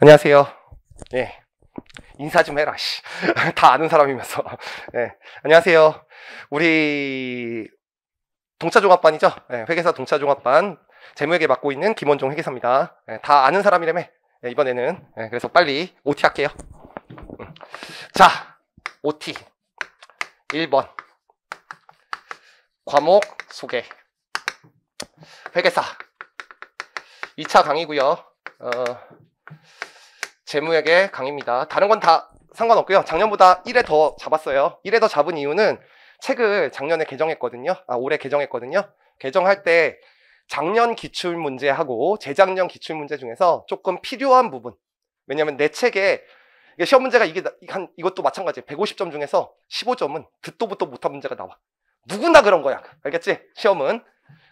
안녕하세요. 예. 인사 좀 해라, 씨. 다 아는 사람이면서. 예. 안녕하세요. 우리 동차종합반이죠? 예, 회계사 동차종합반 재무회계 맡고 있는 김원종 회계사입니다. 예, 다 아는 사람이라며. 예, 이번에는. 예, 그래서 빨리 OT 할게요. 자, OT. 1번. 과목 소개. 회계사. 2차 강의고요 어, 재무에게 강입니다. 의 다른 건 다 상관없고요. 작년보다 1회 더 잡았어요. 1회 더 잡은 이유는 책을 작년에 개정했거든요. 아, 올해 개정했거든요. 개정할 때 작년 기출 문제하고 재작년 기출 문제 중에서 조금 필요한 부분. 왜냐면 내 책에 시험 문제가 이게 한 이것도 마찬가지예요. 150점 중에서 15점은 듣도 부터 못한 문제가 나와. 누구나 그런 거야. 알겠지? 시험은.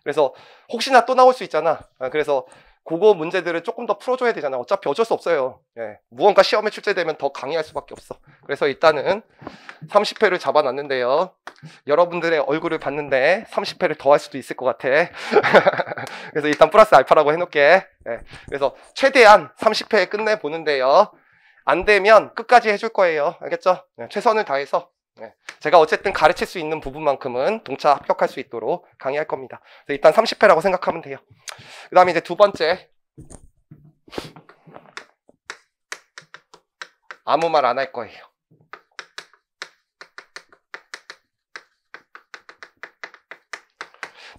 그래서 혹시나 또 나올 수 있잖아. 아, 그래서 그거 문제들을 조금 더 풀어줘야 되잖아. 어차피 어쩔 수 없어요. 예. 무언가 시험에 출제되면 더 강의할 수밖에 없어. 그래서 일단은 30회를 잡아놨는데요. 여러분들의 얼굴을 봤는데 30회를 더 할 수도 있을 것 같아. 그래서 일단 플러스 알파라고 해놓게 예. 그래서 최대한 30회 끝내보는데요. 안 되면 끝까지 해줄 거예요. 알겠죠? 예. 최선을 다해서 네. 제가 어쨌든 가르칠 수 있는 부분만큼은 동차 합격할 수 있도록 강의할 겁니다. 일단 30회라고 생각하면 돼요. 그 다음에 이제 두 번째. 아무 말 안 할 거예요.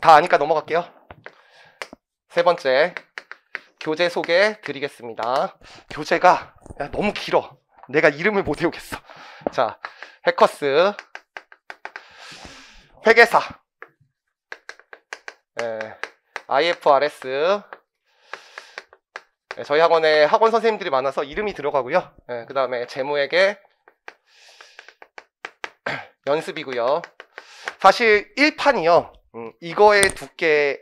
다 아니까 넘어갈게요. 세 번째. 교재 소개 드리겠습니다. 교재가 너무 길어. 내가 이름을 못 외우겠어. 자, 해커스 회계사 예, IFRS 예, 저희 학원에 학원 선생님들이 많아서 이름이 들어가고요 예, 그 다음에 재무에게 연습이고요 사실 1판이요 음, 이거의 두께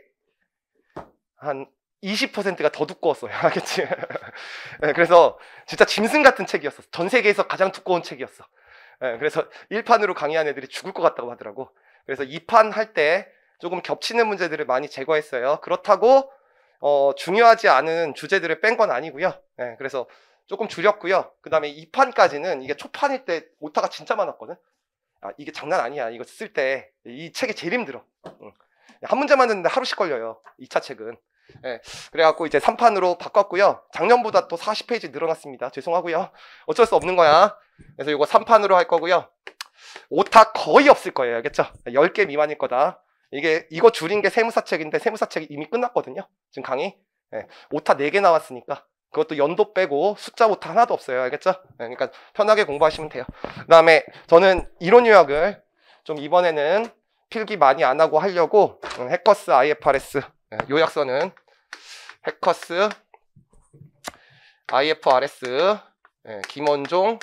한 20%가 더 두꺼웠어요. 알겠지? 네, 그래서 진짜 짐승 같은 책이었어. 전 세계에서 가장 두꺼운 책이었어. 예, 그래서 1판으로 강의한 애들이 죽을 것 같다고 하더라고. 그래서 2판 할 때 조금 겹치는 문제들을 많이 제거했어요. 그렇다고 어, 중요하지 않은 주제들을 뺀 건 아니고요. 네, 그래서 조금 줄였고요. 그 다음에 2판까지는 이게 초판일 때 오타가 진짜 많았거든. 아, 이게 장난 아니야. 이거 쓸 때 이 책이 제일 힘들어. 응. 한 문제만 듣는데 하루씩 걸려요. 2차 책은. 예, 그래갖고 이제 3판으로 바꿨고요. 작년보다 또 40페이지 늘어났습니다. 죄송하고요. 어쩔 수 없는 거야. 그래서 이거 3판으로 할 거고요. 오타 거의 없을 거예요. 알겠죠? 10개 미만일 거다. 이게 이거 줄인 게 세무사책인데 세무사책이 이미 끝났거든요. 지금 강의. 예, 오타 4개 나왔으니까 그것도 연도 빼고 숫자 오타 하나도 없어요. 알겠죠? 예, 그러니까 편하게 공부하시면 돼요. 그다음에 저는 이론 요약을 좀 이번에는 필기 많이 안 하고 하려고 음, 해커스 IFRS 네, 요약서는 해커스 IFRS 네, 김원종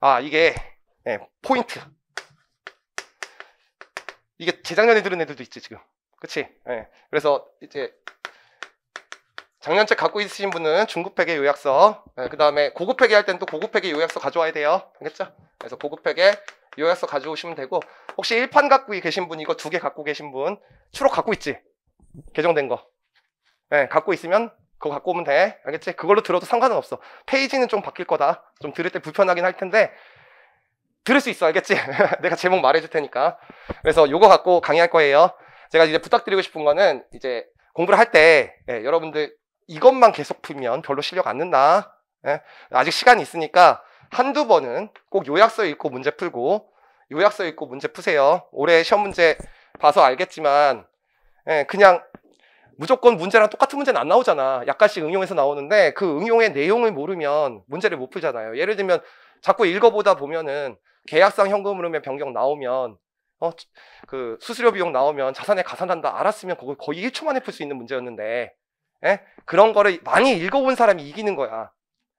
아 이게 네, 포인트 이게 재작년에 들은 애들도 있지 지금 그치 그래서 이제 작년책 갖고 있으신 분은 중급팩의 요약서 그 다음에 고급팩이 할땐 또 고급팩의 요약서 가져와야 돼요 알겠죠? 그래서 고급팩의 요약서 가져오시면 되고 혹시 1판 갖고 계신 분 이거 두 개 갖고 계신 분 추록 갖고 있지? 개정된 거. 네, 갖고 있으면 그거 갖고 오면 돼. 알겠지? 그걸로 들어도 상관은 없어. 페이지는 좀 바뀔 거다. 좀 들을 때 불편하긴 할 텐데 들을 수 있어. 알겠지? 내가 제목 말해줄 테니까. 그래서 요거 갖고 강의할 거예요. 제가 이제 부탁드리고 싶은 거는 이제 공부를 할때 예, 여러분들 이것만 계속 풀면 별로 실력 안 는다. 예? 아직 시간이 있으니까 한두 번은 꼭 요약서 읽고 문제 풀고 요약서 읽고 문제 푸세요. 올해 시험 문제 봐서 알겠지만 예, 그냥 무조건 문제랑 똑같은 문제는 안 나오잖아. 약간씩 응용해서 나오는데 그 응용의 내용을 모르면 문제를 못 풀잖아요. 예를 들면 자꾸 읽어보다 보면은 계약상 현금 흐름의 변경 나오면 어, 그 수수료 비용 나오면 자산에 가산한다 알았으면 그걸 거의 1초 만에 풀 수 있는 문제였는데 예? 그런 거를 많이 읽어본 사람이 이기는 거야.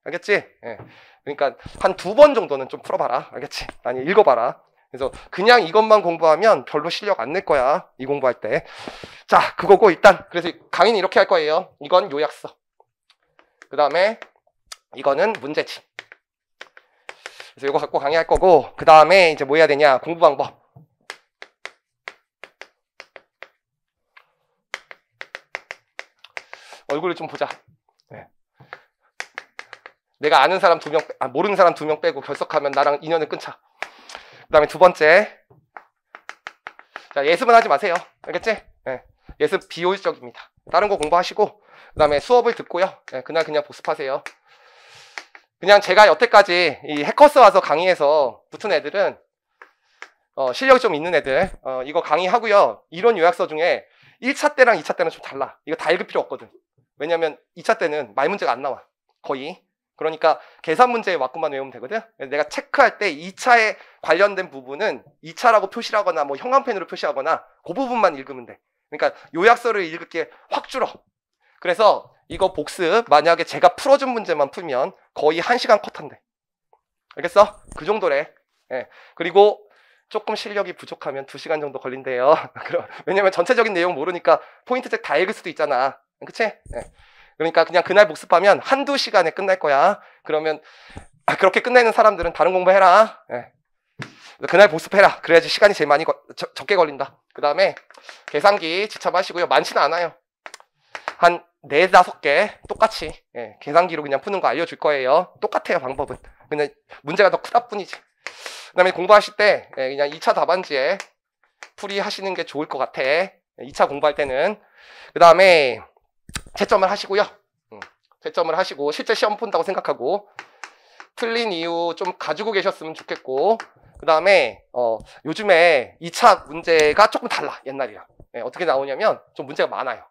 알겠지? 예. 그러니까 한 두 번 정도는 좀 풀어봐라. 알겠지? 아니, 읽어봐라. 그래서 그냥 이것만 공부하면 별로 실력 안 낼 거야. 이 공부할 때. 자, 그거고 일단 그래서 강의는 이렇게 할 거예요. 이건 요약서. 그 다음에 이거는 문제집. 그래서 이거 갖고 강의할 거고 그 다음에 이제 뭐 해야 되냐? 공부 방법. 얼굴을 좀 보자. 내가 아는 사람 두 명, 아, 모르는 사람 두 명 빼고 결석하면 나랑 인연을 끊자. 그 다음에 두 번째. 자, 예습은 하지 마세요. 알겠지? 예. 예습 비효율적입니다. 다른 거 공부하시고, 그 다음에 수업을 듣고요. 예, 그날 그냥 복습하세요. 그냥 제가 여태까지 이 해커스 와서 강의해서 붙은 애들은 어, 실력이 좀 있는 애들 어, 이거 강의하고요. 이론 요약서 중에 1차 때랑 2차 때는 좀 달라. 이거 다 읽을 필요 없거든. 왜냐면 2차 때는 말 문제가 안 나와. 거의. 그러니까 계산 문제 왔구만 외우면 되거든. 내가 체크할 때 2차에 관련된 부분은 2차라고 표시하거나 뭐 형광펜으로 표시하거나 그 부분만 읽으면 돼. 그러니까 요약서를 읽을 게 확 줄어. 그래서 이거 복습 만약에 제가 풀어준 문제만 풀면 거의 1시간 컷한대 알겠어? 그 정도래. 예. 그리고 조금 실력이 부족하면 2시간 정도 걸린대요. 왜냐면 전체적인 내용 모르니까 포인트 책 다 읽을 수도 있잖아. 그치? 예. 그러니까 그냥 그날 복습하면 한두 시간에 끝날 거야. 그러면 아, 그렇게 끝내는 사람들은 다른 공부해라. 네. 그날 복습해라. 그래야지 시간이 제일 많이 거, 저, 적게 걸린다. 그 다음에 계산기 지참하시고요. 많지는 않아요. 한 네 다섯 개 똑같이 예, 계산기로 그냥 푸는 거 알려줄 거예요. 똑같아요 방법은. 그냥 문제가 더 크다 뿐이지. 그 다음에 공부하실 때 예, 그냥 2차 답안지에 풀이 하시는 게 좋을 것 같아. 2차 공부할 때는. 그 다음에 채점을 하시고요. 음, 채점을 하시고 실제 시험 본다고 생각하고 틀린 이유 좀 가지고 계셨으면 좋겠고 그 다음에 어, 요즘에 2차 문제가 조금 달라 옛날이랑 네, 어떻게 나오냐면 좀 문제가 많아요.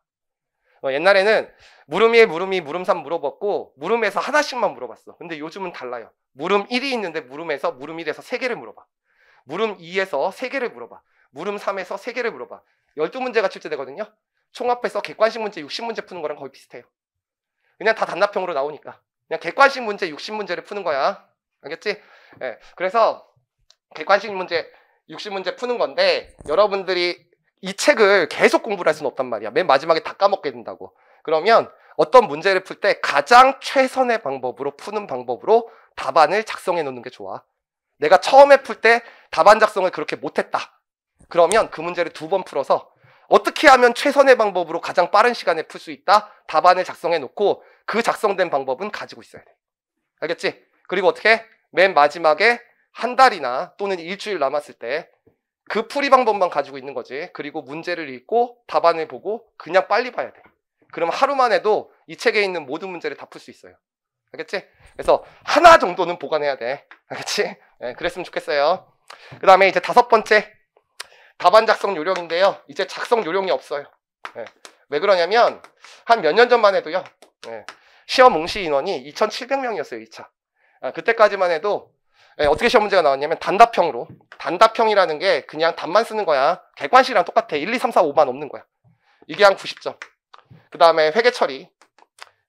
어, 옛날에는 물음 이에 물음 이 물음 3 물어봤고 물음에서 하나씩만 물어봤어. 근데 요즘은 달라요. 물음 1이 있는데 물음에서 물음 1에서 3개를 물어봐. 물음 2에서 3개를 물어봐. 물음 3에서 3개를 물어봐. 12문제가 출제되거든요. 총합해서 객관식 문제 60문제 푸는 거랑 거의 비슷해요. 그냥 다단답형으로 나오니까. 그냥 객관식 문제 60문제를 푸는 거야. 알겠지? 예. 그래서 객관식 문제 60문제 푸는 건데 여러분들이 이 책을 계속 공부를 할 수는 없단 말이야. 맨 마지막에 다 까먹게 된다고. 그러면 어떤 문제를 풀 때 가장 최선의 방법으로 푸는 방법으로 답안을 작성해 놓는 게 좋아. 내가 처음에 풀 때 답안 작성을 그렇게 못했다. 그러면 그 문제를 두 번 풀어서 어떻게 하면 최선의 방법으로 가장 빠른 시간에 풀 수 있다? 답안을 작성해 놓고 그 작성된 방법은 가지고 있어야 돼. 알겠지? 그리고 어떻게? 맨 마지막에 한 달이나 또는 일주일 남았을 때 그 풀이 방법만 가지고 있는 거지. 그리고 문제를 읽고 답안을 보고 그냥 빨리 봐야 돼. 그럼 하루만 해도 이 책에 있는 모든 문제를 다 풀 수 있어요. 알겠지? 그래서 하나 정도는 보관해야 돼. 알겠지? 네, 그랬으면 좋겠어요. 그 다음에 이제 다섯 번째 답안 작성 요령인데요. 이제 작성 요령이 없어요. 네. 왜 그러냐면 한 몇 년 전만 해도요. 네. 시험 응시 인원이 2,700명이었어요. 2차. 아, 그때까지만 해도 네, 어떻게 시험 문제가 나왔냐면 단답형으로 단답형이라는 게 그냥 답만 쓰는 거야. 객관식이랑 똑같아. 1, 2, 3, 4, 5만 없는 거야. 이게 한 90점. 그 다음에 회계 처리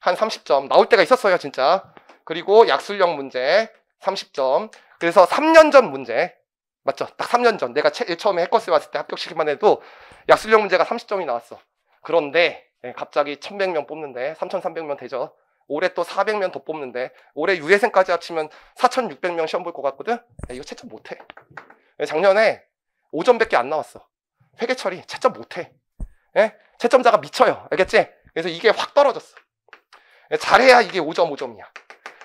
한 30점 나올 때가 있었어요. 진짜. 그리고 약술형 문제 30점. 그래서 3년 전 문제 맞죠? 딱 3년 전 내가 체, 처음에 해커스 에 왔을 때 합격시키만 해도 약술령 문제가 30점이 나왔어. 그런데 예, 갑자기 1100명 뽑는데 3300명 되죠. 올해 또 400명 더 뽑는데 올해 유예생까지 합치면 4600명 시험 볼 것 같거든? 이거 채점 못해. 예, 작년에 5점밖에 안 나왔어. 회계 처리 채점 못해. 예? 채점자가 미쳐요. 알겠지? 그래서 이게 확 떨어졌어. 예, 잘해야 이게 5점, 5점이야.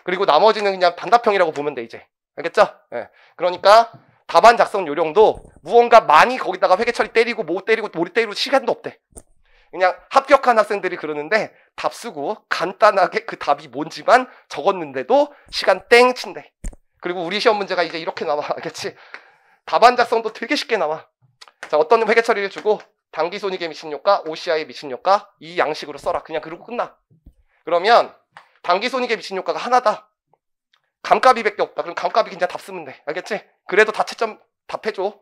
그리고 나머지는 그냥 단답형이라고 보면 돼, 이제. 알겠죠? 예. 그러니까 답안 작성 요령도 무언가 많이 거기다가 회계처리 때리고 못 뭐 때리고 모리 뭐 때리고 시간도 없대. 그냥 합격한 학생들이 그러는데 답 쓰고 간단하게 그 답이 뭔지만 적었는데도 시간 땡 친대. 그리고 우리 시험 문제가 이제 이렇게 나와. 알겠지? 답안 작성도 되게 쉽게 나와. 자, 어떤 회계 처리를 주고 단기 손익의 미친 효과, OCI의 미친 효과 이 양식으로 써라. 그냥 그러고 끝나. 그러면 단기 손익의 미친 효과가 하나다. 감값이밖에 없다. 그럼 감값이 그냥 답 쓰면 돼. 알겠지? 그래도 다채점 답해줘.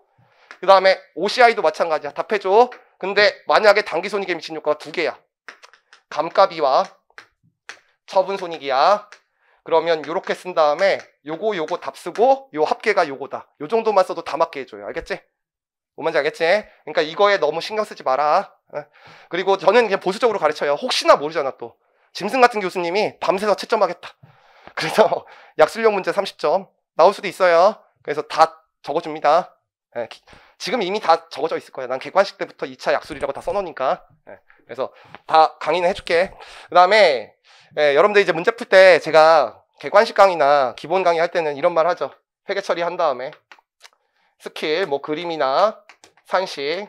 그 다음에 OCI도 마찬가지야. 답해줘. 근데 만약에 단기 손익에 미친 효과가 두 개야. 감가비와 처분 손익이야. 그러면 요렇게쓴 다음에 요거 요거 답 쓰고 요 합계가 요거다. 요 정도만 써도 다 맞게 해줘요. 알겠지? 뭔지 알겠지? 그러니까 이거에 너무 신경 쓰지 마라. 어? 그리고 저는 그냥 보수적으로 가르쳐요. 혹시나 모르잖아 또. 짐승 같은 교수님이 밤새서 채점하겠다. 그래서 약술용 문제 30점 나올 수도 있어요. 그래서 다 적어줍니다. 예, 지금 이미 다 적어져 있을 거예요. 난 객관식 때부터 2차 약술이라고 다 써놓으니까. 예, 그래서 다 강의는 해줄게. 그 다음에 예, 여러분들 이제 문제 풀 때 제가 객관식 강의나 기본 강의 할 때는 이런 말 하죠. 회계 처리한 다음에 스킬, 뭐 그림이나 산식,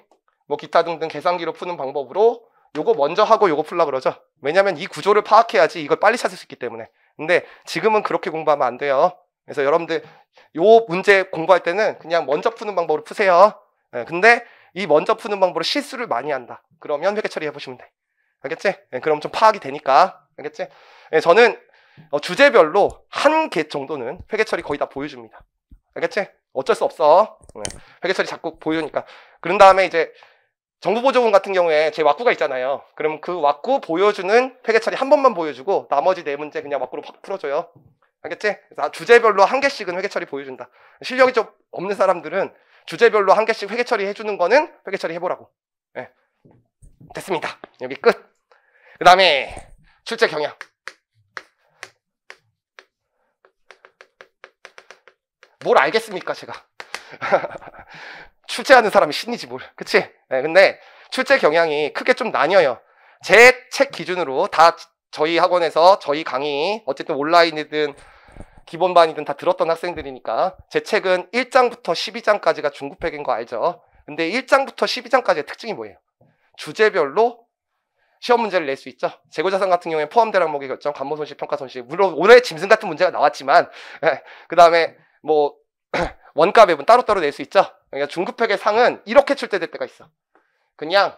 뭐 기타 등등 계산기로 푸는 방법으로 요거 먼저 하고 요거 풀라 그러죠. 왜냐면 이 구조를 파악해야지 이걸 빨리 찾을 수 있기 때문에. 근데 지금은 그렇게 공부하면 안 돼요. 그래서 여러분들 요 문제 공부할 때는 그냥 먼저 푸는 방법으로 푸세요. 예, 근데 이 먼저 푸는 방법으로 실수를 많이 한다. 그러면 회계 처리해 보시면 돼. 알겠지? 예, 그럼 좀 파악이 되니까. 알겠지? 예, 저는 어, 주제별로 한 개 정도는 회계 처리 거의 다 보여줍니다. 알겠지? 어쩔 수 없어. 회계 처리 자꾸 보여주니까. 그런 다음에 이제 정부 보조금 같은 경우에 제 왁구가 있잖아요. 그러면 그 왁구 보여주는 회계 처리 한 번만 보여주고 나머지 네 문제 그냥 왁구로 확 풀어줘요. 알겠지? 아, 주제별로 한 개씩은 회계 처리 보여준다. 실력이 좀 없는 사람들은 주제별로 한 개씩 회계 처리 해주는 거는 회계 처리 해보라고. 네. 됐습니다. 여기 끝. 그 다음에 출제 경향. 뭘 알겠습니까, 제가. 출제하는 사람이 신이지 뭘. 그치? 네, 근데 출제 경향이 크게 좀 나뉘어요. 제 책 기준으로 다 저희 학원에서 저희 강의 어쨌든 온라인이든 기본반이든 다 들었던 학생들이니까 제 책은 1장부터 12장까지가 중급팩인 거 알죠? 근데 1장부터 12장까지의 특징이 뭐예요? 주제별로 시험 문제를 낼 수 있죠. 재고자산 같은 경우에 포함될 항목의 결정, 간모 손실, 평가 손실. 물론 올해 짐승 같은 문제가 나왔지만 예, 그 다음에 뭐 원가 배분 따로따로 낼 수 있죠. 그러니까 중급팩의 상은 이렇게 출제될 때가 있어. 그냥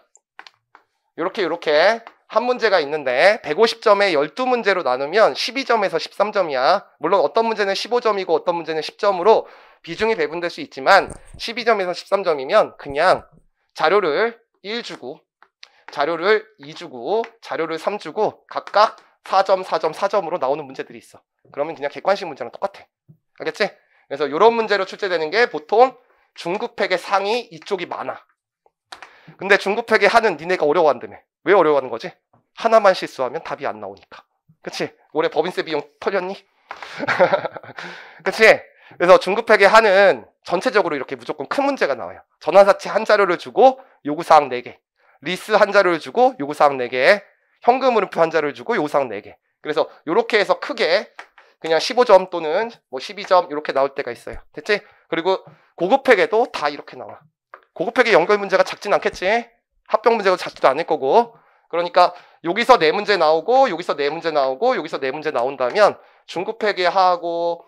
이렇게 이렇게 한 문제가 있는데 150점에 12문제로 나누면 12점에서 13점이야. 물론 어떤 문제는 15점이고 어떤 문제는 10점으로 비중이 배분될 수 있지만 12점에서 13점이면 그냥 자료를 1 주고 자료를 2 주고 자료를 3 주고 각각 4점, 4점, 4점으로 나오는 문제들이 있어. 그러면 그냥 객관식 문제랑 똑같아. 알겠지? 그래서 이런 문제로 출제되는 게 보통 중급팩의 상이 이쪽이 많아. 근데 중급팩에 하는 니네가 어려워한다며. 왜 어려워하는 거지? 하나만 실수하면 답이 안 나오니까. 그치? 올해 법인세 비용 털렸니? 그치? 그래서 중급팩에 하는 전체적으로 이렇게 무조건 큰 문제가 나와요. 전환사채 한 자료를 주고 요구사항 4개. 리스 한 자료를 주고 요구사항 4개 현금 물음표 한 자료를 주고 요구사항 4개. 그래서 이렇게 해서 크게 그냥 15점 또는 뭐 12점 이렇게 나올 때가 있어요. 됐지? 그리고 고급팩에도 다 이렇게 나와. 고급팩의 연결 문제가 작진 않겠지. 합병 문제가 작지도 않을 거고. 그러니까 여기서 네 문제 나오고 여기서 네 문제 나오고 여기서 네 문제 나온다면 중급팩의 하고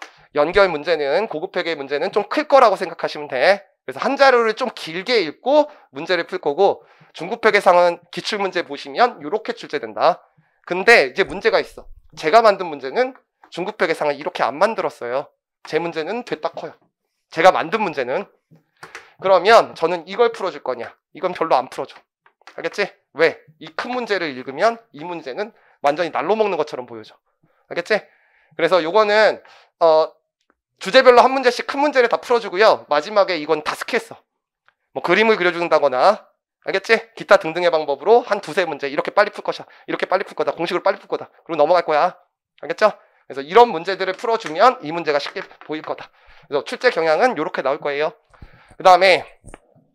연결 문제는 고급팩의 문제는 좀 클 거라고 생각하시면 돼. 그래서 한 자료를 좀 길게 읽고 문제를 풀 거고 중급팩의 상은 기출 문제 보시면 이렇게 출제된다. 근데 이제 문제가 있어. 제가 만든 문제는 중급팩의 상을 이렇게 안 만들었어요. 제 문제는 됐다 커요. 제가 만든 문제는 그러면 저는 이걸 풀어줄 거냐? 이건 별로 안 풀어줘. 알겠지? 왜? 이 큰 문제를 읽으면 이 문제는 완전히 날로 먹는 것처럼 보여져. 알겠지? 그래서 요거는 어, 주제별로 한 문제씩 큰 문제를 다 풀어주고요. 마지막에 이건 다 스키했어. 뭐 그림을 그려준다거나 알겠지? 기타 등등의 방법으로 한 두세 문제 이렇게 빨리 풀 것이야. 이렇게 빨리 풀 거다. 공식으로 빨리 풀 거다. 그리고 넘어갈 거야. 알겠죠? 그래서 이런 문제들을 풀어주면 이 문제가 쉽게 보일 거다. 그래서 출제 경향은 이렇게 나올 거예요. 그 다음에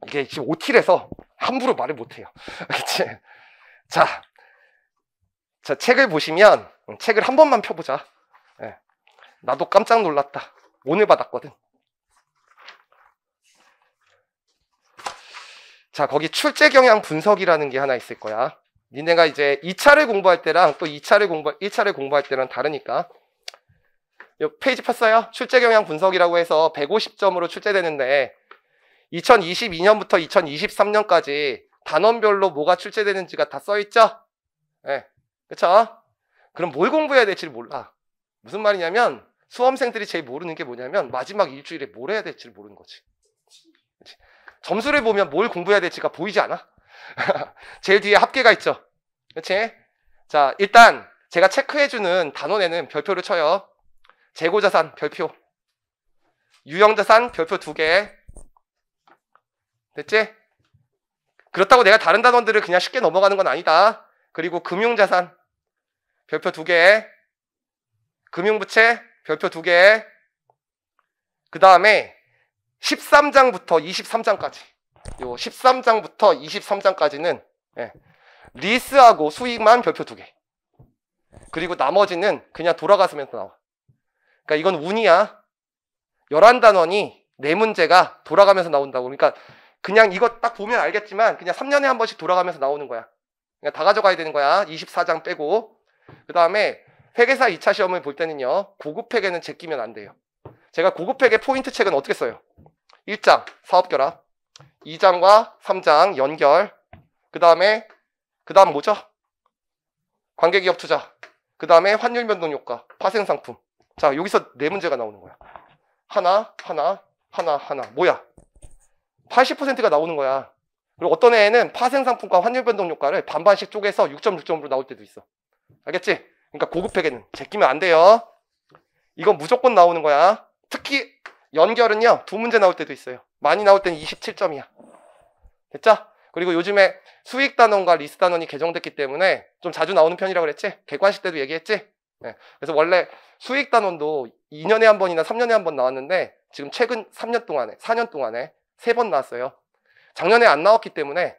이게 지금 오틸에서 함부로 말을 못해요. 그치? 자, 자, 책을 보시면 음, 책을 한 번만 펴보자. 예. 나도 깜짝 놀랐다. 오늘 받았거든. 자, 거기 출제 경향 분석이라는 게 하나 있을 거야. 니네가 이제 2차를 공부할 때랑 또 2차를 공부, 1차를 공부할 때랑 다르니까. 페이지 폈어요? 출제 경향 분석이라고 해서 150점으로 출제되는데 2022년부터 2023년까지 단원별로 뭐가 출제되는지가 다 써있죠? 예. 네. 그쵸? 그럼 뭘 공부해야 될지 몰라. 무슨 말이냐면 수험생들이 제일 모르는 게 뭐냐면 마지막 일주일에 뭘 해야 될지 모르는 거지. 그치? 점수를 보면 뭘 공부해야 될지가 보이지 않아? 제일 뒤에 합계가 있죠. 그치 자, 일단 제가 체크해주는 단원에는 별표를 쳐요. 재고자산 별표. 유형자산 별표 두 개. 됐지? 그렇다고 내가 다른 단원들을 그냥 쉽게 넘어가는 건 아니다. 그리고 금융자산 별표 두 개. 금융부채 별표 두 개. 그 다음에 13장부터 23장까지. 요 13장부터 23장까지는 예, 리스하고 수익만 별표 두 개. 그리고 나머지는 그냥 돌아가서면서 나와. 그러니까 이건 운이야. 11단원이 네 문제가 돌아가면서 나온다고. 그러니까 그냥 이거 딱 보면 알겠지만 그냥 3년에 한 번씩 돌아가면서 나오는 거야. 그냥 그러니까 다 가져가야 되는 거야. 24장 빼고. 그 다음에 회계사 2차 시험을 볼 때는요. 고급 회계는 제끼면 안 돼요. 제가 고급 회계 포인트 책은 어떻게 써요? 1장 사업결합, 2장과 3장 연결, 그 다음에 그 다음 뭐죠? 관계기업 투자, 그 다음에 환율 변동 효과, 파생상품, 자, 여기서 네 문제가 나오는 거야. 하나, 하나, 하나, 하나. 뭐야? 80%가 나오는 거야. 그리고 어떤 애는 파생상품과 환율변동 효과를 반반씩 쪼개서 6.6점으로 나올 때도 있어. 알겠지? 그러니까 고급팩에는 제끼면 안 돼요. 이건 무조건 나오는 거야. 특히 연결은요, 두 문제 나올 때도 있어요. 많이 나올 때는 27점이야. 됐죠? 그리고 요즘에 수익 단원과 리스 단원이 개정됐기 때문에 좀 자주 나오는 편이라고 그랬지? 객관식 때도 얘기했지? 네. 그래서 원래 수익 단원도 2년에 한 번이나 3년에 한 번 나왔는데 지금 최근 3년 동안에 4년 동안에 3번 나왔어요. 작년에 안 나왔기 때문에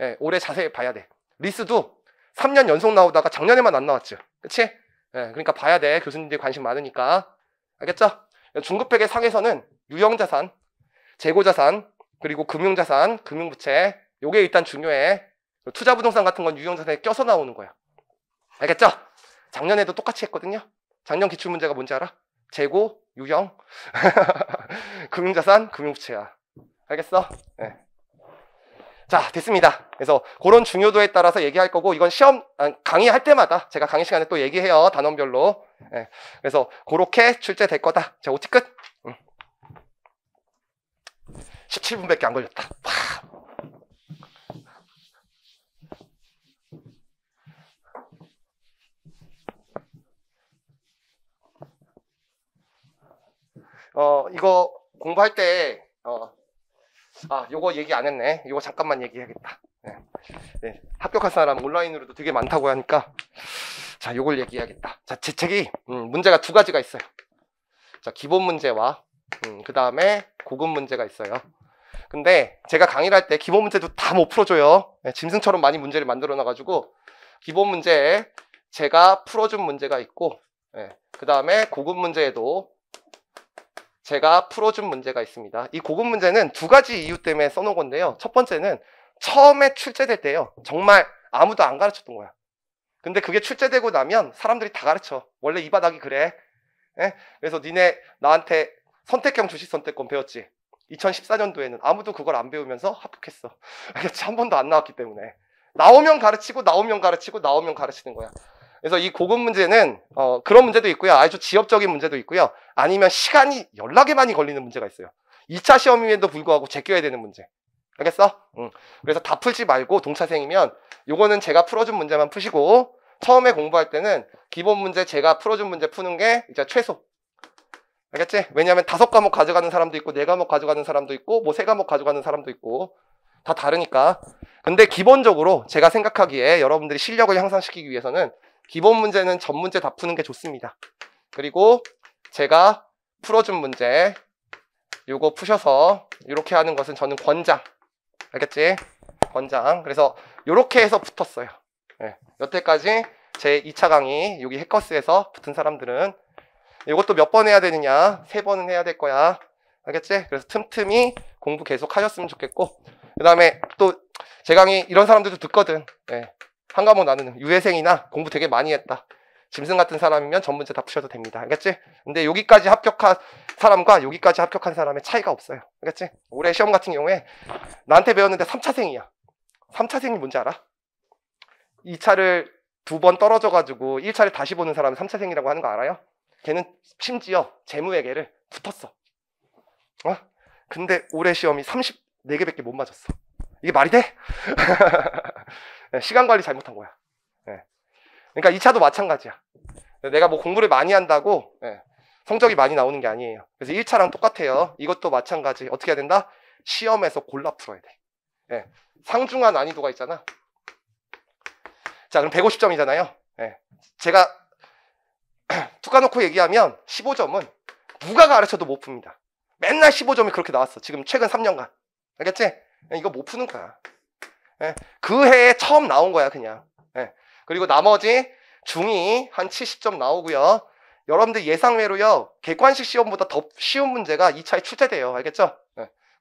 예, 올해 자세히 봐야 돼. 리스도 3년 연속 나오다가 작년에만 안 나왔죠. 그치? 예, 그러니까 봐야 돼. 교수님들이 관심 많으니까. 알겠죠? 중급팩의 상에서는 유형자산, 재고자산, 그리고 금융자산, 금융부채 요게 일단 중요해. 투자 부동산 같은 건 유형자산에 껴서 나오는 거야. 알겠죠? 작년에도 똑같이 했거든요. 작년 기출문제가 뭔지 알아? 재고, 유형, 금융자산, 금융부채야. 알겠어? 네. 자, 됐습니다. 그래서 그런 중요도에 따라서 얘기할 거고 이건 시험 아, 강의할 때마다 제가 강의 시간에 또 얘기해요. 단원별로. 네. 그래서 그렇게 출제될 거다. 제가 오티 끝. 응. 음. 17분밖에 안 걸렸다. 와. 어, 이거 공부할 때, 어, 아, 요거 얘기 안 했네. 요거 잠깐만 얘기해야겠다. 네. 네. 합격한 사람 온라인으로도 되게 많다고 하니까, 자, 요걸 얘기해야겠다. 자, 제 책이, 음, 문제가 두 가지가 있어요. 자, 기본 문제와, 음, 그 다음에 고급 문제가 있어요. 근데 제가 강의를 할 때 기본 문제도 다 못 풀어줘요. 네, 짐승처럼 많이 문제를 만들어 놔가지고, 기본 문제에 제가 풀어준 문제가 있고, 네, 그 다음에 고급 문제에도 제가 풀어준 문제가 있습니다. 이 고급 문제는 두 가지 이유 때문에 써놓은 건데요. 첫 번째는 처음에 출제될 때요. 정말 아무도 안 가르쳤던 거야. 근데 그게 출제되고 나면 사람들이 다 가르쳐. 원래 이 바닥이 그래. 네? 그래서 니네 나한테 선택형 주식 선택권 배웠지. 2014년도에는 아무도 그걸 안 배우면서 합격했어. 한 번도 안 나왔기 때문에. 나오면 가르치고, 나오면 가르치고, 나오면 가르치는 거야. 그래서 이 고급 문제는 어, 그런 문제도 있고요. 아주 지역적인 문제도 있고요. 아니면 시간이 연락에 많이 걸리는 문제가 있어요. 2차 시험임에도 불구하고 제껴야 되는 문제. 알겠어? 응. 그래서 다 풀지 말고 동차생이면 요거는 제가 풀어준 문제만 푸시고 처음에 공부할 때는 기본 문제 제가 풀어준 문제 푸는 게 이제 최소. 알겠지? 왜냐하면 다섯 과목 가져가는 사람도 있고 네 과목 가져가는 사람도 있고 뭐 세 과목 가져가는 사람도 있고 다 다르니까. 근데 기본적으로 제가 생각하기에 여러분들이 실력을 향상시키기 위해서는 기본 문제는 전 문제 다 푸는 게 좋습니다. 그리고 제가 풀어준 문제 요거 푸셔서 이렇게 하는 것은 저는 권장 알겠지? 권장 그래서 이렇게 해서 붙었어요 네. 여태까지 제 2차 강의 여기 해커스에서 붙은 사람들은 이것도 몇 번 해야 되느냐 세 번은 해야 될 거야 알겠지? 그래서 틈틈이 공부 계속 하셨으면 좋겠고 그 다음에 또 제 강의 이런 사람들도 듣거든 네. 한 과목 나는 유해생이나 공부 되게 많이 했다. 짐승 같은 사람이면 전 문제 다 푸셔도 됩니다. 알겠지? 근데 여기까지 합격한 사람과 여기까지 합격한 사람의 차이가 없어요. 알겠지? 올해 시험 같은 경우에 나한테 배웠는데 3차생이야. 3차생이 뭔지 알아? 2차를 두 번 떨어져가지고 1차를 다시 보는 사람은 3차생이라고 하는 거 알아요? 걔는 심지어 재무회계를 붙었어. 어? 근데 올해 시험이 34개밖에 못 맞았어. 이게 말이 돼? 예, 시간 관리 잘못한 거야. 예. 그러니까 2차도 마찬가지야. 내가 뭐 공부를 많이 한다고 예, 성적이 많이 나오는 게 아니에요. 그래서 1차랑 똑같아요. 이것도 마찬가지. 어떻게 해야 된다? 시험에서 골라 풀어야 돼. 상중하 난이도가 있잖아. 자, 그럼 150점이잖아요. 제가 툭 까놓고 얘기하면 15점은 누가 가르쳐도 못 풉니다. 맨날 15점이 그렇게 나왔어. 지금 최근 3년간. 알겠지? 예, 이거 못 푸는 거야. 예, 그 해에 처음 나온 거야, 그냥. 예, 그리고 나머지 중이 한 70점 나오고요. 여러분들 예상외로요. 객관식 시험보다 더 쉬운 문제가 2차에 출제돼요. 알겠죠?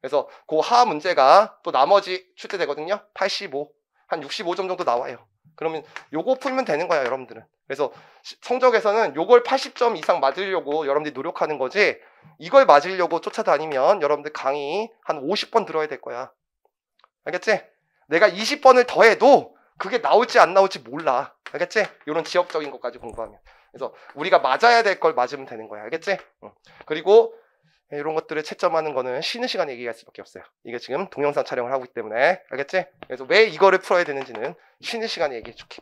그래서 그 하 문제가 또 나머지 출제되거든요. 85, 한 65점 정도 나와요. 그러면 요거 풀면 되는 거야, 여러분들은. 그래서 성적에서는 요걸 80점 이상 맞으려고 여러분들이 노력하는 거지 이걸 맞으려고 쫓아다니면 여러분들 강의 한 50번 들어야 될 거야. 알겠지? 내가 20번을 더해도 그게 나올지 안 나올지 몰라. 알겠지? 이런 지역적인 것까지 공부하면. 그래서 우리가 맞아야 될 걸 맞으면 되는 거야. 알겠지? 그리고 이런 것들을 채점하는 거는 쉬는 시간 얘기할 수밖에 없어요. 이게 지금 동영상 촬영을 하고 있기 때문에. 알겠지? 그래서 왜 이거를 풀어야 되는지는 쉬는 시간에 얘기해 줄게.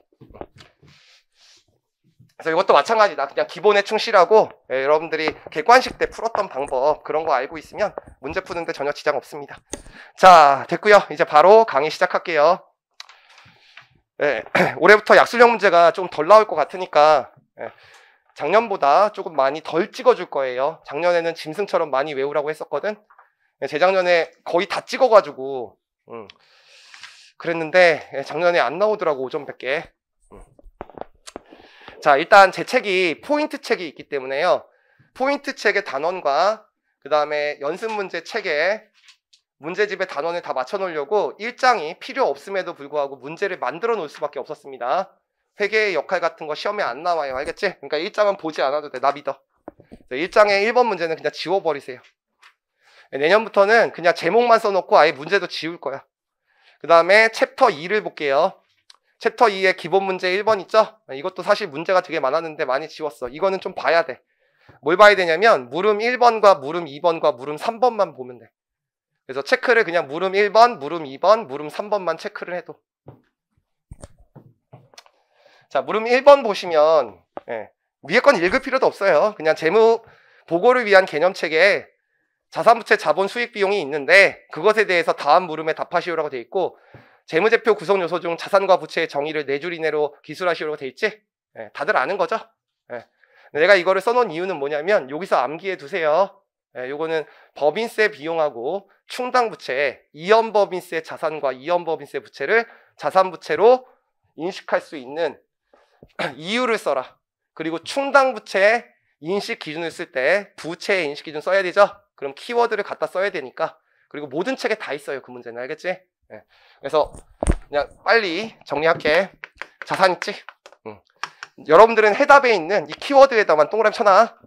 그래서 이것도 마찬가지다. 그냥 기본에 충실하고 예, 여러분들이 객관식 때 풀었던 방법 그런 거 알고 있으면 문제 푸는데 전혀 지장 없습니다. 자 됐고요. 이제 바로 강의 시작할게요. 예, 올해부터 약술형 문제가 좀 덜 나올 것 같으니까 예, 작년보다 조금 많이 덜 찍어줄 거예요. 작년에는 짐승처럼 많이 외우라고 했었거든. 예, 재작년에 거의 다 찍어가지고 음, 그랬는데 예, 작년에 안 나오더라고 5점 100개. 자, 일단 제 책이 포인트 책이 있기 때문에요. 포인트 책의 단원과 그 다음에 연습 문제 책에 문제집의 단원을 다 맞춰 놓으려고 일장이 필요 없음에도 불구하고 문제를 만들어 놓을 수밖에 없었습니다. 회계의 역할 같은 거 시험에 안 나와요. 알겠지? 그러니까 일장은 보지 않아도 돼. 나 믿어. 일장의 1번 문제는 그냥 지워버리세요. 내년부터는 그냥 제목만 써놓고 아예 문제도 지울 거야. 그 다음에 챕터 2를 볼게요. 챕터 2의 기본 문제 1번 있죠? 네, 이것도 사실 문제가 되게 많았는데 많이 지웠어. 이거는 좀 봐야 돼. 뭘 봐야 되냐면 물음 1번과 물음 2번과 물음 3번만 보면 돼. 그래서 체크를 그냥 물음 1번, 물음 2번, 물음 3번만 체크를 해도. 자, 물음 1번 보시면 예, 위에 건 읽을 필요도 없어요. 그냥 재무 보고를 위한 개념책에 자산부채 자본 수익 비용이 있는데 그것에 대해서 다음 물음에 답하시오라고 돼 있고 재무제표 구성 요소 중 자산과 부채의 정의를 내줄 네 이내로 기술하시오로 돼 있지? 예, 다들 아는 거죠? 예. 내가 이거를 써놓은 이유는 뭐냐면 여기서 암기해 두세요. 예, 요거는 법인세 비용하고 충당 부채, 이연법인세 자산과 이연법인세 부채를 자산 부채로 인식할 수 있는 이유를 써라. 그리고 충당 부채 인식 기준을 쓸 때 부채 인식 기준 써야 되죠. 그럼 키워드를 갖다 써야 되니까. 그리고 모든 책에 다 있어요. 그 문제는 알겠지? 예. 그래서 그냥 빨리 정리할게. 자산 있지? 응. 여러분들은 해답에 있는 이 키워드에다만 동그라미 쳐놔.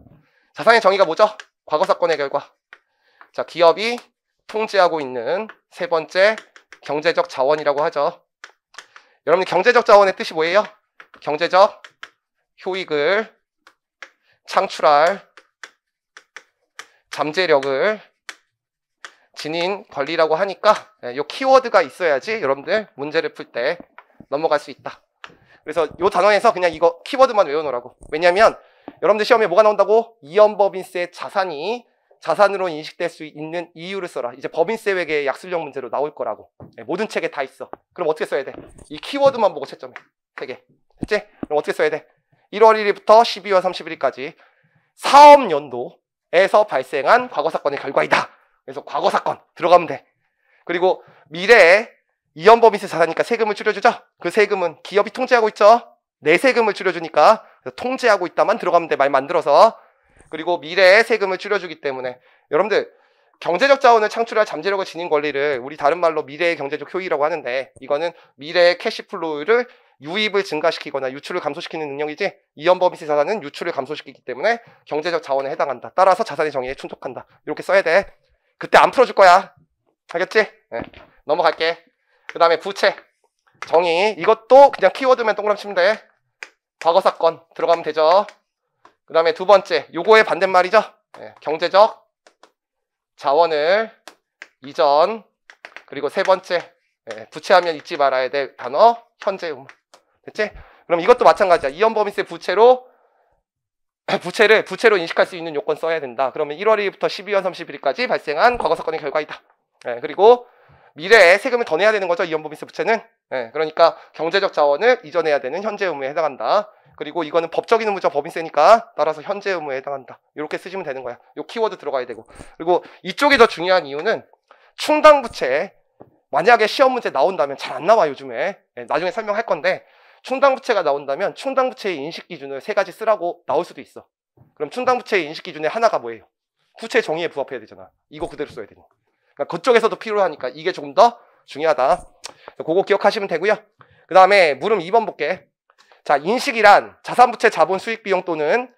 자산의 정의가 뭐죠? 과거 사건의 결과. 자, 기업이 통제하고 있는 세 번째 경제적 자원이라고 하죠. 여러분 경제적 자원의 뜻이 뭐예요? 경제적 효익을 창출할 잠재력을 진닌 권리라고 하니까 이 예, 키워드가 있어야지 여러분들 문제를 풀 때 넘어갈 수 있다. 그래서 이단원에서 그냥 이거 키워드만 외워놓으라고. 왜냐하면 여러분들 시험에 뭐가 나온다고? 이연법인세 자산이 자산으로 인식될 수 있는 이유를 써라. 이제 법인세 외계 약술력 문제로 나올 거라고. 예, 모든 책에 다 있어. 그럼 어떻게 써야 돼? 이 키워드만 보고 채점해. 책에. 됐지? 그럼 어떻게 써야 돼? 1월 1일부터 12월 31일까지 사업연도에서 발생한 과거사건의 결과이다. 그래서 과거 사건 들어가면 돼. 그리고 미래에 이연법인세 자산이니까 세금을 줄여주죠. 그 세금은 기업이 통제하고 있죠. 내 세금을 줄여주니까 통제하고 있다만 들어가면 돼. 말 만들어서. 그리고 미래에 세금을 줄여주기 때문에 여러분들 경제적 자원을 창출할 잠재력을 지닌 권리를 우리 다른 말로 미래의 경제적 효율이라고 하는데 이거는 미래의 캐시플로우를 유입을 증가시키거나 유출을 감소시키는 능력이지 이연법인세 자산은 유출을 감소시키기 때문에 경제적 자원에 해당한다. 따라서 자산의 정의에 충족한다. 이렇게 써야 돼. 그때 안 풀어줄 거야. 알겠지? 네. 넘어갈게. 그 다음에 부채. 정의. 이것도 그냥 키워드면 동그라미 치면 돼. 과거 사건 들어가면 되죠. 그 다음에 두 번째. 요거의 반대말이죠. 네. 경제적 자원을 이전. 그리고 세 번째. 네. 부채하면 잊지 말아야 될 단어. 현재 의무. 됐지? 그럼 이것도 마찬가지야. 이연범위세 부채로 부채를 부채로 인식할 수 있는 요건 써야 된다. 그러면 1월부터 12월 31일까지 발생한 과거 사건의 결과이다. 예, 그리고 미래에 세금을 더 내야 되는 거죠. 이연보미스 부채는. 예, 그러니까 경제적 자원을 이전해야 되는 현재 의무에 해당한다. 그리고 이거는 법적인 의무죠. 법인세니까 따라서 현재 의무에 해당한다. 이렇게 쓰시면 되는 거야. 요 키워드 들어가야 되고. 그리고 이쪽이 더 중요한 이유는 충당 부채 만약에 시험 문제 나온다면 잘 안 나와 요즘에 예, 나중에 설명할 건데 충당부채가 나온다면 충당부채의 인식 기준을 세 가지 쓰라고 나올 수도 있어. 그럼 충당부채의 인식 기준의 하나가 뭐예요? 부채 정의에 부합해야 되잖아. 이거 그대로 써야 되니. 그러니까 그쪽에서도 필요하니까 이게 조금 더 중요하다. 그거 기억하시면 되고요. 그 다음에 물음 2번 볼게. 자, 인식이란 자산부채 자본 수익 비용 또는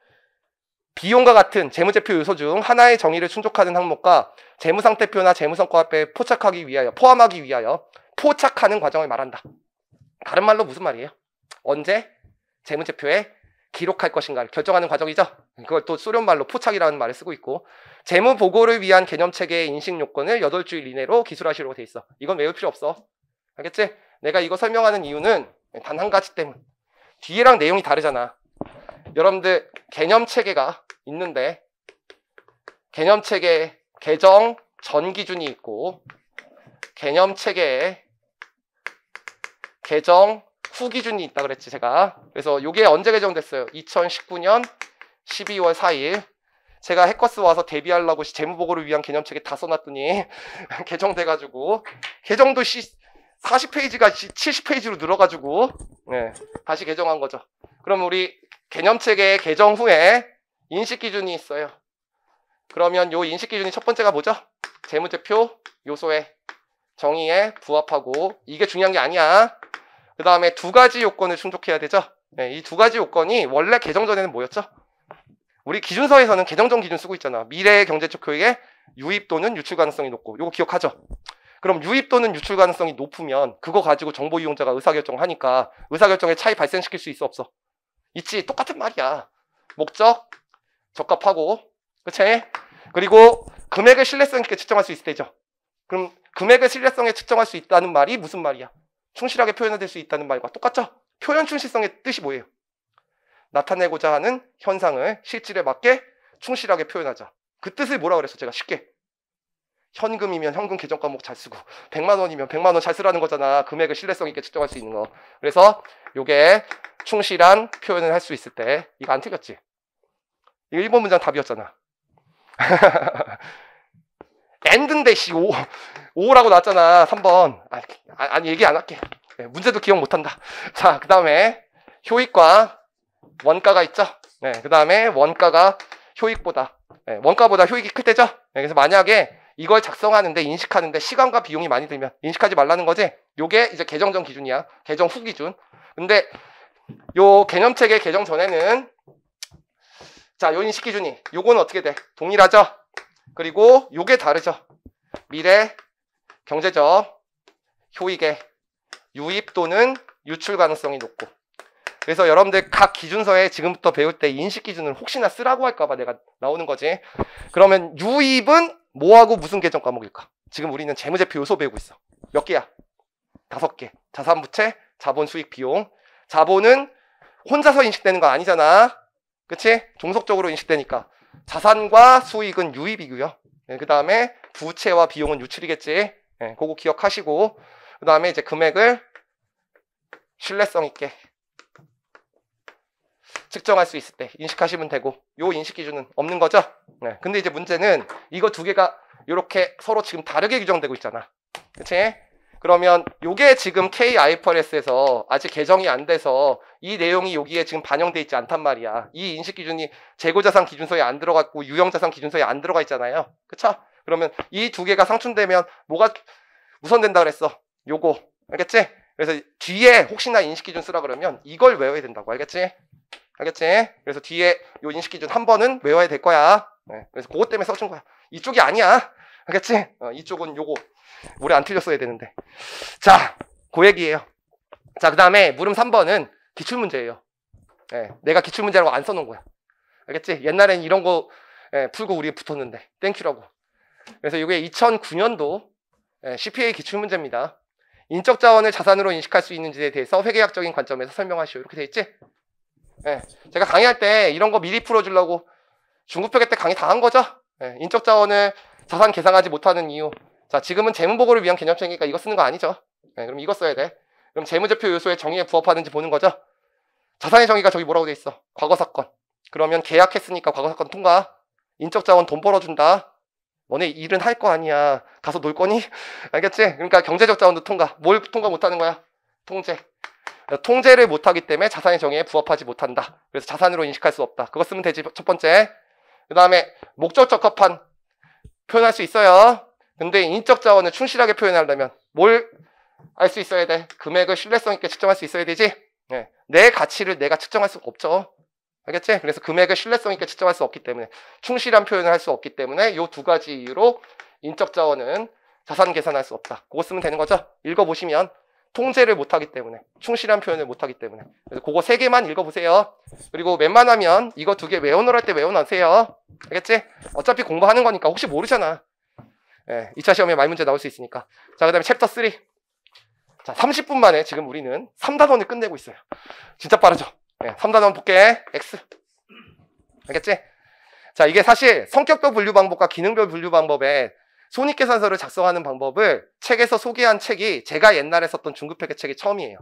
비용과 같은 재무제표 요소 중 하나의 정의를 충족하는 항목과 재무상태표나 재무성과 앞에 포착하기 위하여, 포함하기 위하여 포착하는 과정을 말한다. 다른 말로 무슨 말이에요? 언제 재무제표에 기록할 것인가를 결정하는 과정이죠. 그걸 또소련말로 포착이라는 말을 쓰고 있고 재무 보고를 위한 개념 체계의 인식 요건을 8주일 이내로 기술하시려고 돼 있어. 이건 외울 필요 없어. 알겠지? 내가 이거 설명하는 이유는 단 한 가지 때문. 뒤에랑 내용이 다르잖아. 여러분들 개념 체계가 있는데 개념 체계 개정 전 기준이 있고 개념 체계에 개정 후 기준이 있다 그랬지 제가. 그래서 이게 언제 개정됐어요? 2019년 12월 4일. 제가 해커스 와서 데뷔하려고 재무보고를 위한 개념책에 다 써놨더니 개정돼가지고 개정도 시, 40페이지가 70페이지로 늘어가지고 네, 다시 개정한 거죠. 그럼 우리 개념책의 개정 후에 인식 기준이 있어요. 그러면 요 인식 기준이 첫 번째가 뭐죠? 재무제표 요소에 정의에 부합하고 이게 중요한 게 아니야. 그 다음에 두 가지 요건을 충족해야 되죠. 네, 이 두 가지 요건이 원래 개정 전에는 뭐였죠? 우리 기준서에서는 개정전 기준 쓰고 있잖아. 미래의 경제적 효익에 유입 또는 유출 가능성이 높고 이거 기억하죠? 그럼 유입 또는 유출 가능성이 높으면 그거 가지고 정보 이용자가 의사결정을 하니까 의사결정에 차이 발생시킬 수 있어 없어? 있지 똑같은 말이야. 목적 적합하고 그치? 그리고 금액의 신뢰성 있게 측정할 수 있을 때죠. 그럼 금액의 신뢰성에 측정할 수 있다는 말이 무슨 말이야? 충실하게 표현될 수 있다는 말과 똑같죠? 표현 충실성의 뜻이 뭐예요? 나타내고자 하는 현상을 실질에 맞게 충실하게 표현하자. 그 뜻을 뭐라 그랬어? 제가 쉽게. 현금이면 현금 계정 과목 잘 쓰고 100만 원이면 100만 원 잘 쓰라는 거잖아. 금액을 신뢰성 있게 측정할 수 있는 거. 그래서 요게 충실한 표현을 할 수 있을 때 이거 안 틀렸지? 이거 1번 문장 답이었잖아. 엔드인데 씨 오. 5라고 나왔잖아. 3번. 아, 아, 아니, 얘기 안 할게. 네, 문제도 기억 못 한다. 자, 그 다음에 효익과 원가가 있죠. 네, 그 다음에 원가가 효익보다, 네, 원가보다 효익이 클 때죠. 네, 그래서 만약에 이걸 작성하는데 인식하는데 시간과 비용이 많이 들면 인식하지 말라는 거지. 요게 이제 개정 전 기준이야. 개정 후 기준. 근데 요 개념책의 개정 전에는 자, 요 인식 기준이 요건 어떻게 돼? 동일하죠. 그리고 요게 다르죠. 미래 경제적 효익의 유입 또는 유출 가능성이 높고 그래서 여러분들 각 기준서에 지금부터 배울 때 인식 기준을 혹시나 쓰라고 할까봐 내가 나오는 거지. 그러면 유입은 뭐하고 무슨 계정 과목일까? 지금 우리는 재무제표 요소 배우고 있어. 몇 개야? 다섯 개. 자산부채, 자본 수익 비용. 자본은 혼자서 인식되는 거 아니잖아. 그치? 종속적으로 인식되니까. 자산과 수익은 유입이고요. 네, 그 다음에 부채와 비용은 유출이겠지. 예, 그거 기억하시고 그 다음에 이제 금액을 신뢰성 있게 측정할 수 있을 때 인식하시면 되고 요 인식 기준은 없는 거죠. 네. 근데 이제 문제는 이거 두 개가 이렇게 서로 지금 다르게 규정되고 있잖아. 그치? 그러면 요게 지금 KIFRS에서 아직 개정이 안 돼서 이 내용이 여기에 지금 반영돼 있지 않단 말이야. 이 인식 기준이 재고자산 기준서에 안 들어갔고 유형자산 기준서에 안 들어가 있잖아요. 그쵸? 그러면 이 두 개가 상충되면 뭐가 우선된다 그랬어? 요거. 알겠지? 그래서 뒤에 혹시나 인식 기준 쓰라 그러면 이걸 외워야 된다고. 알겠지? 알겠지? 그래서 뒤에 요 인식 기준 한 번은 외워야 될 거야. 네. 그래서 그것 때문에 써준 거야. 이쪽이 아니야. 알겠지? 어, 이쪽은 요거. 우리 안 틀렸어야 되는데. 자, 고그 얘기예요. 자, 그 다음에 물음 3번은 기출문제예요. 네. 예, 내가 기출문제라고 안 써놓은 거야. 알겠지? 옛날엔 이런 거 예, 풀고 우리 붙었는데 땡큐라고 그래서 이게 2009년도 예, CPA 기출문제입니다. 인적 자원을 자산으로 인식할 수 있는지에 대해서 회계학적인 관점에서 설명하시오. 이렇게 돼 있지? 예. 제가 강의할 때 이런 거 미리 풀어주려고 중급회계 때 강의 다 한 거죠? 예. 인적 자원을 자산 계상하지 못하는 이유. 자, 지금은 재무보고를 위한 개념체니까 이거 쓰는 거 아니죠? 예. 그럼 이거 써야 돼. 그럼 재무제표 요소의 정의에 부합하는지 보는 거죠? 자산의 정의가 저기 뭐라고 돼 있어? 과거 사건. 그러면 계약했으니까 과거 사건 통과. 인적 자원 돈 벌어준다. 너네 일은 할 거 아니야. 가서 놀 거니? 알겠지? 그러니까 경제적 자원도 통과. 뭘 통과 못하는 거야? 통제. 통제를 못하기 때문에 자산의 정의에 부합하지 못한다. 그래서 자산으로 인식할 수 없다. 그거 쓰면 되지. 첫 번째. 그 다음에 목적 적합한 표현할 수 있어요. 근데 인적 자원을 충실하게 표현하려면 뭘 알 수 있어야 돼? 금액을 신뢰성 있게 측정할 수 있어야 되지. 네. 내 가치를 내가 측정할 수가 없죠. 알겠지? 그래서 금액의 신뢰성 있게 측정할 수 없기 때문에 충실한 표현을 할 수 없기 때문에 이 두 가지로 이유 인적 자원은 자산 계산할 수 없다. 그거 쓰면 되는 거죠? 읽어보시면 통제를 못하기 때문에 충실한 표현을 못하기 때문에 그래서 그거 세 개만 읽어보세요. 그리고 웬만하면 이거 두 개 외워놓을 때 외워놓으세요. 알겠지? 어차피 공부하는 거니까 혹시 모르잖아. 예, 2차 시험에 말 문제 나올 수 있으니까. 자, 그 다음에 챕터 3. 자, 30분 만에 지금 우리는 3단원을 끝내고 있어요. 진짜 빠르죠? 3단원 예, 볼게. X. 알겠지? 자, 이게 사실 성격별 분류 방법과 기능별 분류 방법에 손익계산서를 작성하는 방법을 책에서 소개한 책이 제가 옛날에 썼던 중급회계 책이 처음이에요.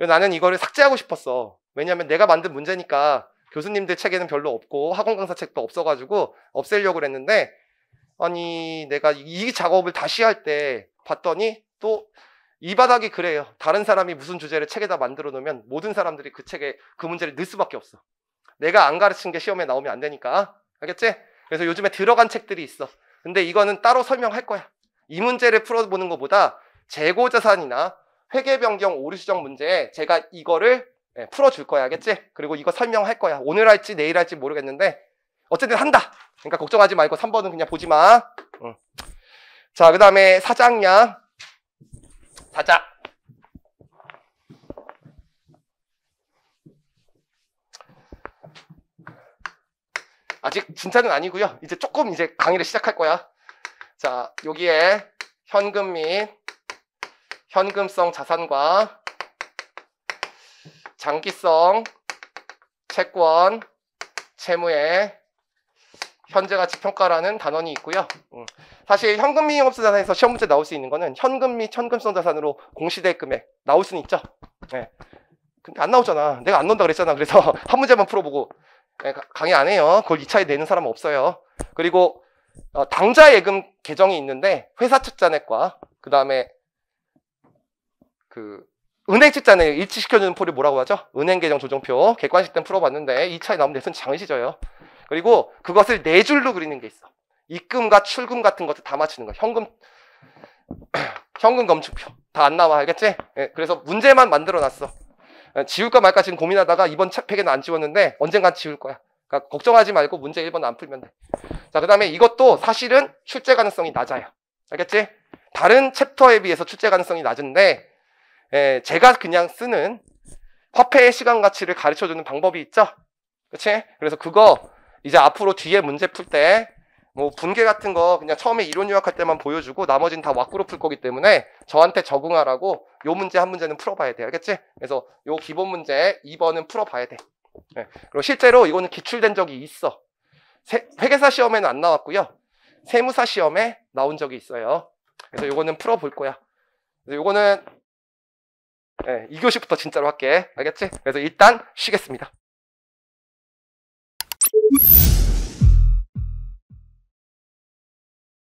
나는 이거를 삭제하고 싶었어. 왜냐하면 내가 만든 문제니까 교수님들 책에는 별로 없고 학원 강사 책도 없어가지고 없애려고 그랬는데 아니 내가 이 작업을 다시 할 때 봤더니 또이 바닥이 그래요. 다른 사람이 무슨 주제를 책에다 만들어 놓으면 모든 사람들이 그 책에 그 문제를 넣을 수밖에 없어. 내가 안 가르친 게 시험에 나오면 안 되니까. 알겠지? 그래서 요즘에 들어간 책들이 있어. 근데 이거는 따로 설명할 거야. 이 문제를 풀어보는 것보다 재고자산이나 회계변경 오류수정 문제에 제가 이거를 예, 풀어줄 거야. 알겠지? 그리고 이거 설명할 거야. 오늘 할지 내일 할지 모르겠는데 어쨌든 한다. 그러니까 걱정하지 말고 3번은 그냥 보지 마. 응. 자, 그 다음에 사장량. 사자. 아직 진짜는 아니고요. 이제 조금 이제 강의를 시작할 거야. 자, 여기에 현금 및 현금성 자산과 장기성 채권 채무의 현재 가치 평가라는 단원이 있고요. 음. 사실 현금 미용업소 자산에서 시험 문제 나올 수 있는 거는 현금 및 현금성 자산으로 공시될 금액 나올 수는 있죠. 네. 근데 안 나오잖아. 내가 안논온다 그랬잖아. 그래서 한 문제만 풀어보고 네, 강의 안 해요. 그걸 2차에 내는 사람 없어요. 그리고 어, 당좌 예금 계정이 있는데 회사 측자넷과 그다음에 그 은행 측자넷 일치시켜주는 폴이 뭐라고 하죠? 은행 계정 조정표 객관식 때 풀어봤는데 2차에 나오면 대선 장시져요. 그리고 그것을 네 줄로 그리는 게 있어. 입금과 출금 같은 것도 다 맞추는 거예요. 현금 현금 검증표 다 안 나와 알겠지? 예, 그래서 문제만 만들어놨어. 예, 지울까 말까 지금 고민하다가 이번 책팩에는 안 지웠는데 언젠간 지울 거야. 그러니까 걱정하지 말고 문제 1번 안 풀면 돼. 자, 그 다음에 이것도 사실은 출제 가능성이 낮아요. 알겠지? 다른 챕터에 비해서 출제 가능성이 낮은데 예, 제가 그냥 쓰는 화폐의 시간 가치를 가르쳐주는 방법이 있죠? 그치? 그래서 그거 이제 앞으로 뒤에 문제 풀때 뭐 분계 같은 거 그냥 처음에 이론 요약할 때만 보여주고 나머지는 다 왁구로 풀 거기 때문에 저한테 적응하라고 요 문제 한 문제는 풀어봐야 돼요 알겠지? 그래서 요 기본 문제 2번은 풀어봐야 돼 네. 그리고 실제로 이거는 기출된 적이 있어 세, 회계사 시험에는 안 나왔고요 세무사 시험에 나온 적이 있어요 그래서 요거는 풀어볼 거야 그래서 요거는 네, 2교시부터 진짜로 할게 알겠지? 그래서 일단 쉬겠습니다